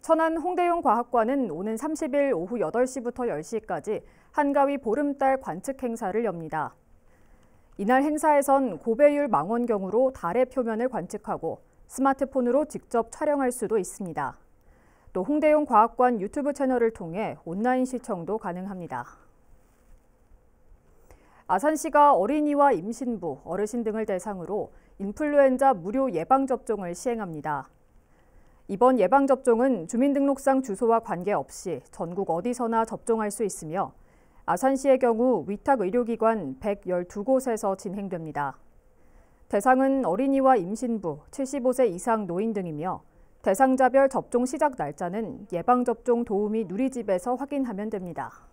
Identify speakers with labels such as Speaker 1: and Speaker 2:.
Speaker 1: 천안 홍대용 과학관은 오는 30일 오후 8시부터 10시까지 한가위 보름달 관측 행사를 엽니다. 이날 행사에선 고배율 망원경으로 달의 표면을 관측하고 스마트폰으로 직접 촬영할 수도 있습니다. 또 홍대용 과학관 유튜브 채널을 통해 온라인 시청도 가능합니다. 아산시가 어린이와 임신부, 어르신 등을 대상으로 인플루엔자 무료 예방접종을 시행합니다. 이번 예방접종은 주민등록상 주소와 관계없이 전국 어디서나 접종할 수 있으며 아산시의 경우 위탁 의료기관 112곳에서 진행됩니다. 대상은 어린이와 임신부, 75세 이상 노인 등이며 대상자별 접종 시작 날짜는 예방접종 도우미 누리집에서 확인하면 됩니다.